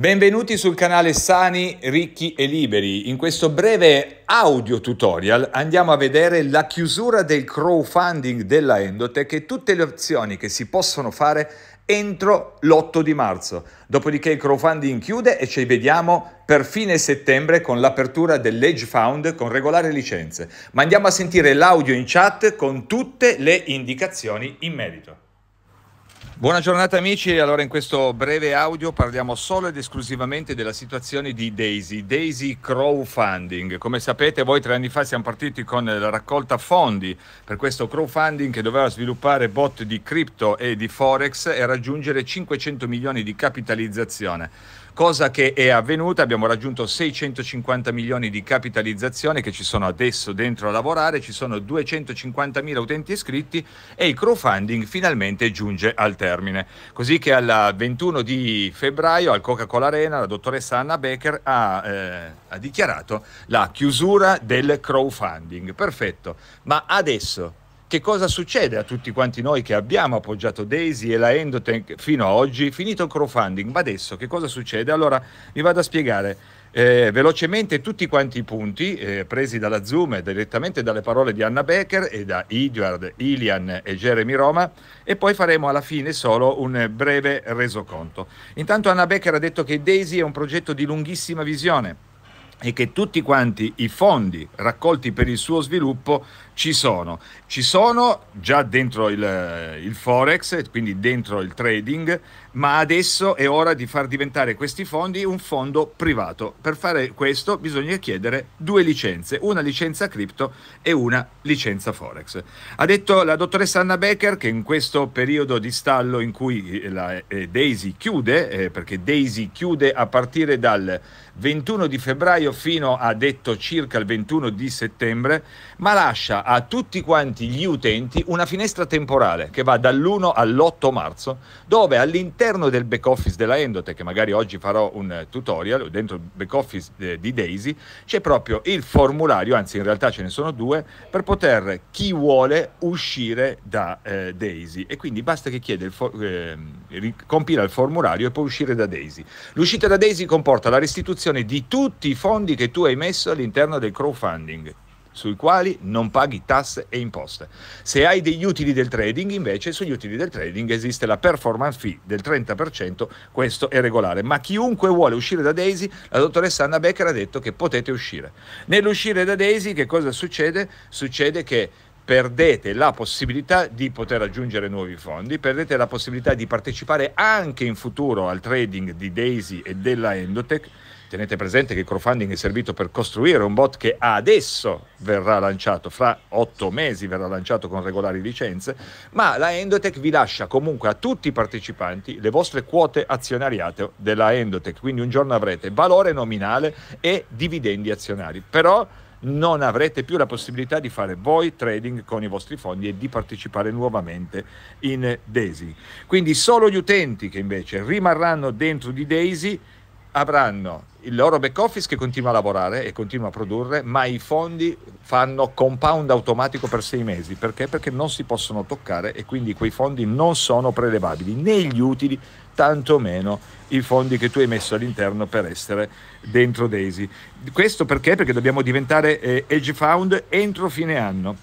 Benvenuti sul canale Sani, Ricchi e Liberi. In questo breve audio tutorial andiamo a vedere la chiusura del crowdfunding della Endotech e tutte le opzioni che si possono fare entro l'8 di marzo. Dopodiché il crowdfunding chiude e ci vediamo per fine settembre con l'apertura dell'Edge Found con regolari licenze. Ma andiamo a sentire l'audio in chat con tutte le indicazioni in merito. Buona giornata amici, allora in questo breve audio parliamo solo ed esclusivamente della situazione di Daisy, Daisy Crowdfunding. Come sapete voi tre anni fa siamo partiti con la raccolta fondi per questo crowdfunding che doveva sviluppare bot di cripto e di forex e raggiungere 500 milioni di capitalizzazione cosa che è avvenuta, abbiamo raggiunto 650 milioni di capitalizzazione che ci sono adesso dentro a lavorare, ci sono 250 mila utenti iscritti e il crowdfunding finalmente giunge al termine. Così che al 21 di febbraio al Coca-Cola Arena la dottoressa Anna Becker ha, eh, ha dichiarato la chiusura del crowdfunding. Perfetto, ma adesso che cosa succede a tutti quanti noi che abbiamo appoggiato Daisy e la Endotank fino ad oggi, finito il crowdfunding, ma adesso che cosa succede? Allora vi vado a spiegare eh, velocemente tutti quanti i punti eh, presi dalla Zoom e direttamente dalle parole di Anna Becker e da Edward, Ilian e Jeremy Roma e poi faremo alla fine solo un breve resoconto. Intanto Anna Becker ha detto che Daisy è un progetto di lunghissima visione e che tutti quanti i fondi raccolti per il suo sviluppo ci sono, ci sono già dentro il, il forex, quindi dentro il trading, ma adesso è ora di far diventare questi fondi un fondo privato. Per fare questo bisogna chiedere due licenze, una licenza cripto e una licenza forex. Ha detto la dottoressa Anna Becker che in questo periodo di stallo in cui eh, la, eh, Daisy chiude, eh, perché Daisy chiude a partire dal 21 di febbraio fino a detto circa il 21 di settembre, ma lascia a tutti quanti gli utenti una finestra temporale che va dall'1 all'8 marzo, dove all'interno del back office della Endote, che magari oggi farò un tutorial, dentro il back office eh, di Daisy, c'è proprio il formulario, anzi in realtà ce ne sono due, per poter chi vuole uscire da eh, Daisy. E quindi basta che chiede il for- eh, compila il formulario e può uscire da Daisy. L'uscita da Daisy comporta la restituzione di tutti i fondi che tu hai messo all'interno del crowdfunding sui quali non paghi tasse e imposte. Se hai degli utili del trading, invece, sugli utili del trading esiste la performance fee del 30%, questo è regolare, ma chiunque vuole uscire da Daisy, la dottoressa Anna Becker ha detto che potete uscire. Nell'uscire da Daisy che cosa succede? Succede che perdete la possibilità di poter aggiungere nuovi fondi, perdete la possibilità di partecipare anche in futuro al trading di Daisy e della Endotech Tenete presente che il crowdfunding è servito per costruire un bot che adesso verrà lanciato, fra otto mesi verrà lanciato con regolari licenze, ma la Endotech vi lascia comunque a tutti i partecipanti le vostre quote azionariate della Endotech, quindi un giorno avrete valore nominale e dividendi azionari. Però non avrete più la possibilità di fare voi trading con i vostri fondi e di partecipare nuovamente in Daisy. Quindi solo gli utenti che invece rimarranno dentro di Daisy avranno il loro back office che continua a lavorare e continua a produrre, ma i fondi fanno compound automatico per sei mesi. Perché? Perché non si possono toccare e quindi quei fondi non sono prelevabili, né gli utili, tantomeno i fondi che tu hai messo all'interno per essere dentro Daisy. Questo perché? Perché dobbiamo diventare eh, hedge fund entro fine anno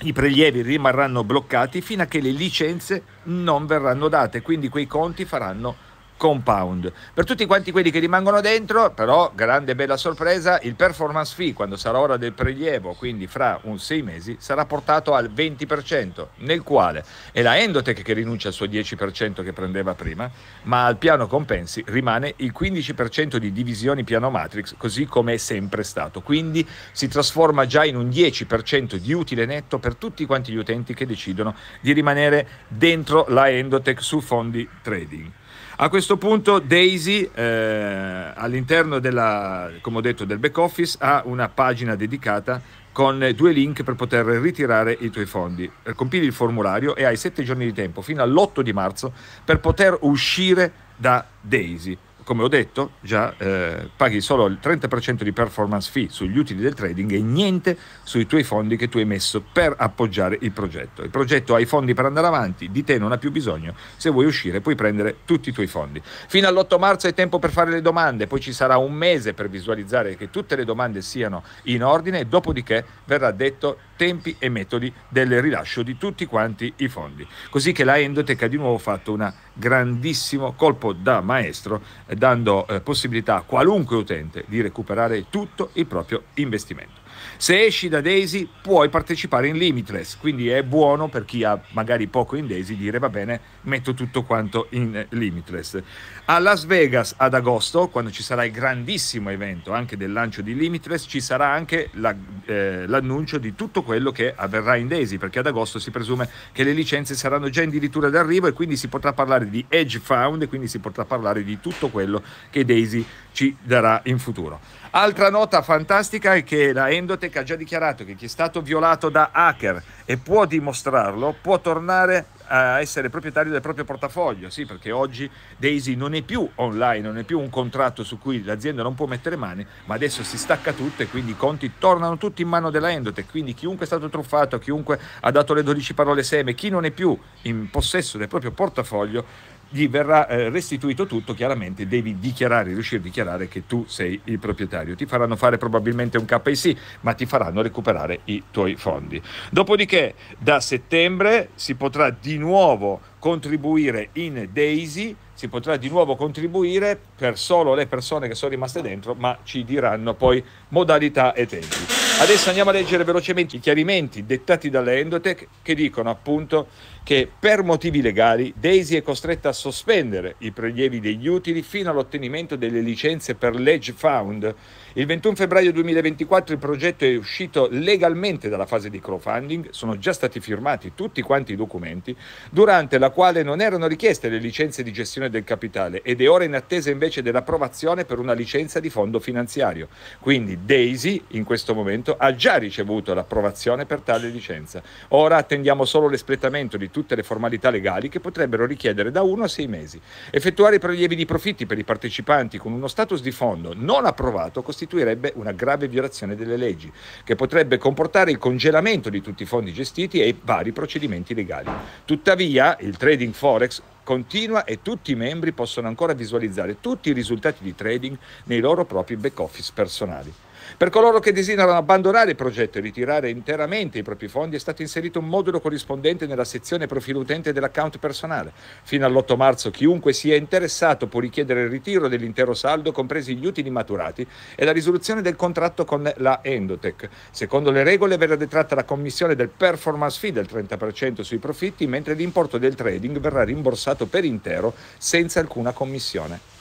i prelievi rimarranno bloccati fino a che le licenze non verranno date, quindi quei conti faranno compound. Per tutti quanti quelli che rimangono dentro, però, grande bella sorpresa, il performance fee quando sarà ora del prelievo, quindi fra un sei mesi, sarà portato al 20%, nel quale è la Endotech che rinuncia al suo 10% che prendeva prima, ma al piano compensi rimane il 15% di divisioni piano matrix, così come è sempre stato. Quindi si trasforma già in un 10% di utile netto per tutti quanti gli utenti che decidono di rimanere dentro la Endotech su fondi trading. A questo punto Daisy eh, all'interno della, come ho detto, del back office ha una pagina dedicata con due link per poter ritirare i tuoi fondi. Compili il formulario e hai sette giorni di tempo fino all'8 di marzo per poter uscire da Daisy come ho detto già, eh, paghi solo il 30% di performance fee sugli utili del trading e niente sui tuoi fondi che tu hai messo per appoggiare il progetto. Il progetto ha i fondi per andare avanti, di te non ha più bisogno. Se vuoi uscire puoi prendere tutti i tuoi fondi. Fino all'8 marzo è tempo per fare le domande, poi ci sarà un mese per visualizzare che tutte le domande siano in ordine e dopodiché verrà detto tempi e metodi del rilascio di tutti quanti i fondi. Così che la Endoteca ha di nuovo fatto una grandissimo colpo da maestro, eh, dando eh, possibilità a qualunque utente di recuperare tutto il proprio investimento. Se esci da Daisy puoi partecipare in Limitless, quindi è buono per chi ha magari poco in Daisy dire va bene, metto tutto quanto in Limitless. A Las Vegas ad agosto, quando ci sarà il grandissimo evento anche del lancio di Limitless, ci sarà anche la, eh, l'annuncio di tutto quello che avverrà in Daisy, perché ad agosto si presume che le licenze saranno già addirittura d'arrivo e quindi si potrà parlare di Edge Found e quindi si potrà parlare di tutto quello che Daisy ci darà in futuro. Altra nota fantastica è che la Endotech ha già dichiarato che chi è stato violato da hacker e può dimostrarlo può tornare a essere proprietario del proprio portafoglio, sì, perché oggi Daisy non è più online, non è più un contratto su cui l'azienda non può mettere mani, ma adesso si stacca tutto e quindi i conti tornano tutti in mano della Endotech, quindi chiunque è stato truffato, chiunque ha dato le 12 parole seme, chi non è più in possesso del proprio portafoglio gli verrà eh, restituito tutto, chiaramente devi dichiarare, riuscire a dichiarare che tu sei il proprietario. Ti faranno fare probabilmente un KIC, ma ti faranno recuperare i tuoi fondi. Dopodiché da settembre si potrà di nuovo contribuire in Daisy, si potrà di nuovo contribuire per solo le persone che sono rimaste dentro, ma ci diranno poi modalità e tempi. Adesso andiamo a leggere velocemente i chiarimenti dettati dalle Endotech che dicono appunto che per motivi legali Daisy è costretta a sospendere i prelievi degli utili fino all'ottenimento delle licenze per Ledge Found il 21 febbraio 2024 il progetto è uscito legalmente dalla fase di crowdfunding, sono già stati firmati tutti quanti i documenti, durante la quale non erano richieste le licenze di gestione del capitale ed è ora in attesa invece dell'approvazione per una licenza di fondo finanziario. Quindi Daisy in questo momento ha già ricevuto l'approvazione per tale licenza. Ora attendiamo solo l'espletamento di tutte le formalità legali che potrebbero richiedere da 1 a 6 mesi. Effettuare i prelievi di profitti per i partecipanti con uno status di fondo non approvato costituisce costituirebbe una grave violazione delle leggi, che potrebbe comportare il congelamento di tutti i fondi gestiti e vari procedimenti legali. Tuttavia, il trading forex continua e tutti i membri possono ancora visualizzare tutti i risultati di trading nei loro propri back office personali. Per coloro che desiderano abbandonare il progetto e ritirare interamente i propri fondi è stato inserito un modulo corrispondente nella sezione profilo utente dell'account personale. Fino all'8 marzo chiunque sia interessato può richiedere il ritiro dell'intero saldo, compresi gli utili maturati, e la risoluzione del contratto con la Endotech. Secondo le regole verrà detratta la commissione del performance fee del 30% sui profitti, mentre l'importo del trading verrà rimborsato per intero senza alcuna commissione.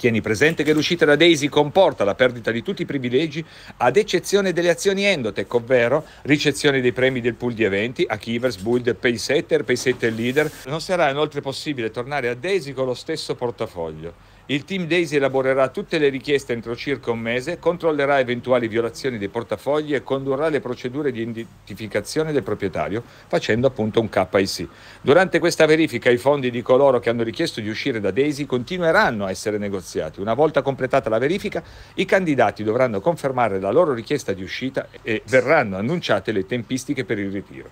Tieni presente che l'uscita da Daisy comporta la perdita di tutti i privilegi, ad eccezione delle azioni Endotech, ovvero ricezione dei premi del pool di eventi a Kivers, Builder, Paysetter, Paysetter Leader. Non sarà inoltre possibile tornare a Daisy con lo stesso portafoglio. Il team Daisy elaborerà tutte le richieste entro circa un mese, controllerà eventuali violazioni dei portafogli e condurrà le procedure di identificazione del proprietario, facendo appunto un KIC. Durante questa verifica i fondi di coloro che hanno richiesto di uscire da Daisy continueranno a essere negoziati. Una volta completata la verifica, i candidati dovranno confermare la loro richiesta di uscita e verranno annunciate le tempistiche per il ritiro.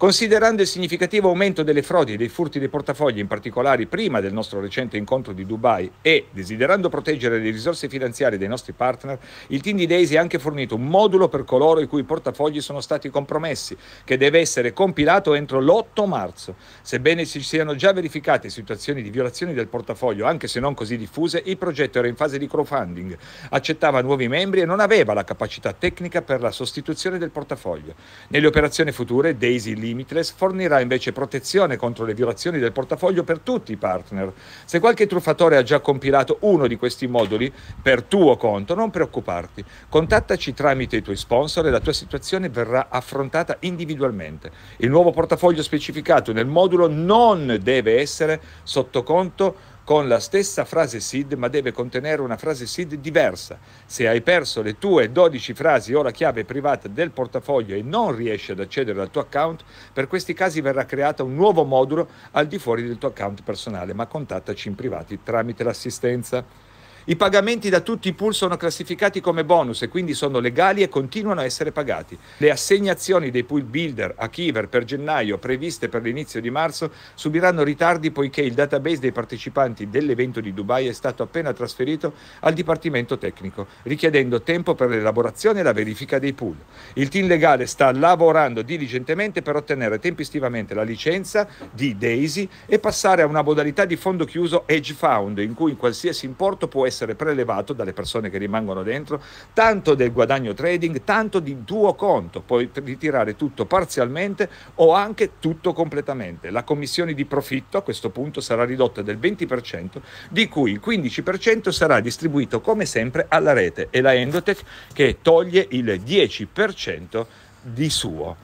Considerando il significativo aumento delle frodi e dei furti dei portafogli, in particolare prima del nostro recente incontro di Dubai, e desiderando proteggere le risorse finanziarie dei nostri partner, il team di Daisy ha anche fornito un modulo per coloro i cui portafogli sono stati compromessi, che deve essere compilato entro l'8 marzo. Sebbene si siano già verificate situazioni di violazioni del portafoglio, anche se non così diffuse, il progetto era in fase di crowdfunding, accettava nuovi membri e non aveva la capacità tecnica per la sostituzione del portafoglio. Nelle operazioni future, Daisy Lee Limitless fornirà invece protezione contro le violazioni del portafoglio per tutti i partner. Se qualche truffatore ha già compilato uno di questi moduli per tuo conto, non preoccuparti. Contattaci tramite i tuoi sponsor e la tua situazione verrà affrontata individualmente. Il nuovo portafoglio specificato nel modulo non deve essere sottoconto con la stessa frase SID, ma deve contenere una frase SID diversa. Se hai perso le tue 12 frasi o la chiave privata del portafoglio e non riesci ad accedere al tuo account, per questi casi verrà creato un nuovo modulo al di fuori del tuo account personale, ma contattaci in privati tramite l'assistenza. I pagamenti da tutti i pool sono classificati come bonus e quindi sono legali e continuano a essere pagati. Le assegnazioni dei pool builder a Kiver per gennaio previste per l'inizio di marzo subiranno ritardi poiché il database dei partecipanti dell'evento di Dubai è stato appena trasferito al Dipartimento Tecnico, richiedendo tempo per l'elaborazione e la verifica dei pool. Il team legale sta lavorando diligentemente per ottenere tempestivamente la licenza di Daisy e passare a una modalità di fondo chiuso Edge fund in cui qualsiasi importo può essere essere prelevato dalle persone che rimangono dentro, tanto del guadagno trading, tanto di tuo conto, puoi ritirare tutto parzialmente o anche tutto completamente. La commissione di profitto a questo punto sarà ridotta del 20%, di cui il 15% sarà distribuito come sempre alla rete e la Endotech che toglie il 10% di suo.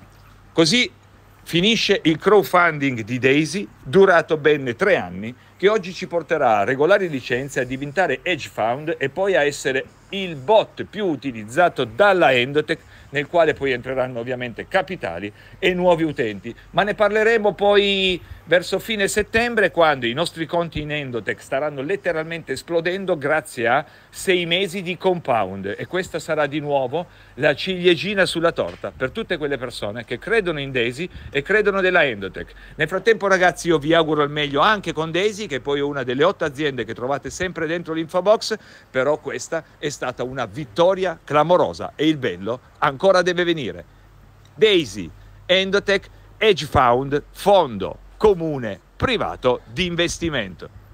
Così finisce il crowdfunding di Daisy durato ben tre anni, che oggi ci porterà a regolari licenze, a diventare hedge fund e poi a essere il bot più utilizzato dalla Endotech, nel quale poi entreranno ovviamente capitali e nuovi utenti. Ma ne parleremo poi verso fine settembre, quando i nostri conti in Endotech staranno letteralmente esplodendo grazie a sei mesi di compound. E questa sarà di nuovo la ciliegina sulla torta per tutte quelle persone che credono in Daisy e credono della Endotech. Nel frattempo, ragazzi, io io vi auguro il meglio anche con Daisy, che poi è una delle otto aziende che trovate sempre dentro l'infobox, però questa è stata una vittoria clamorosa e il bello ancora deve venire. Daisy, Endotech, Edge Fund, fondo comune privato di investimento.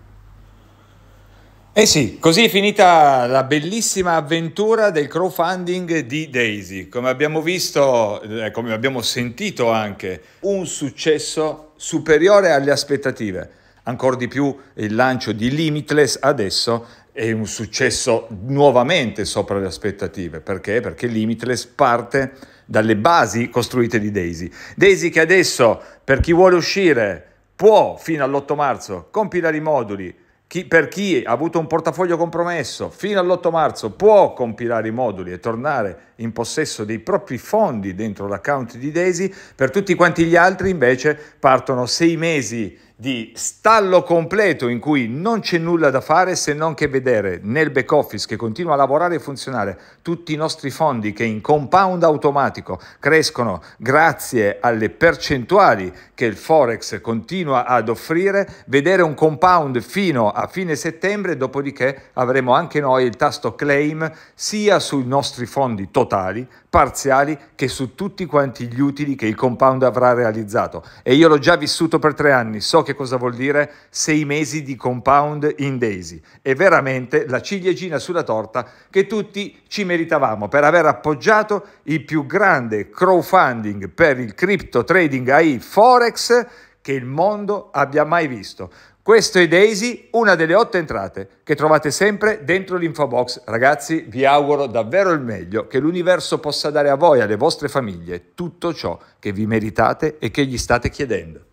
Eh sì, così è finita la bellissima avventura del crowdfunding di Daisy. Come abbiamo visto, eh, come abbiamo sentito anche, un successo superiore alle aspettative. Ancora di più il lancio di Limitless adesso è un successo nuovamente sopra le aspettative. Perché? Perché Limitless parte dalle basi costruite di Daisy. Daisy che adesso, per chi vuole uscire, può fino all'8 marzo compilare i moduli, chi, per chi ha avuto un portafoglio compromesso fino all'8 marzo può compilare i moduli e tornare in possesso dei propri fondi dentro l'account di Daisy, per tutti quanti gli altri invece partono sei mesi di stallo completo in cui non c'è nulla da fare se non che vedere nel back office che continua a lavorare e funzionare tutti i nostri fondi che in compound automatico crescono grazie alle percentuali che il Forex continua ad offrire, vedere un compound fino a fine settembre, dopodiché avremo anche noi il tasto claim sia sui nostri fondi totali, parziali, che su tutti quanti gli utili che il compound avrà realizzato. E io l'ho già vissuto per tre anni, so che che cosa vuol dire sei mesi di compound in daisy. È veramente la ciliegina sulla torta che tutti ci meritavamo per aver appoggiato il più grande crowdfunding per il crypto trading AI Forex che il mondo abbia mai visto. Questo è Daisy, una delle otto entrate che trovate sempre dentro l'info box. Ragazzi, vi auguro davvero il meglio, che l'universo possa dare a voi, alle vostre famiglie, tutto ciò che vi meritate e che gli state chiedendo.